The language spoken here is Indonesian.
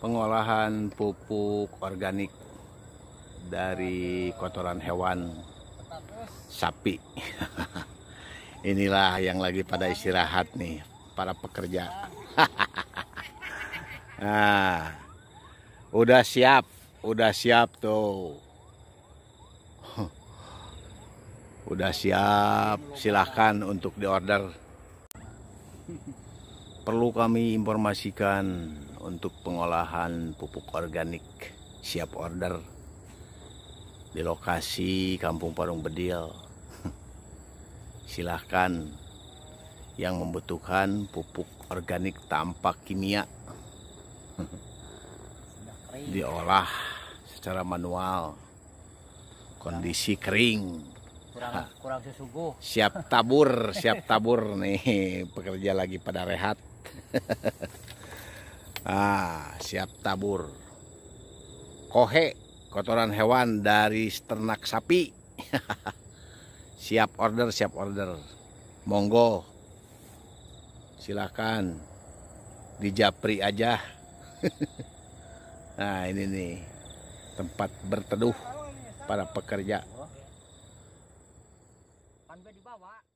pengolahan pupuk organik dari kotoran hewan sapi. Inilah yang lagi pada istirahat nih, para pekerja. nah, udah siap, udah siap tuh. udah siap, silahkan untuk diorder. Perlu kami informasikan untuk pengolahan pupuk organik siap order di lokasi Kampung Parung Bedil. Silahkan yang membutuhkan pupuk organik tanpa kimia diolah secara manual kondisi kering kurang, sesuguh. siap tabur siap tabur nih pekerja lagi pada rehat Ah, siap tabur. Kohe, kotoran hewan dari ternak sapi. siap order, siap order. Monggo. Silakan dijapri aja. nah, ini nih tempat berteduh para pekerja. Sampai bawah.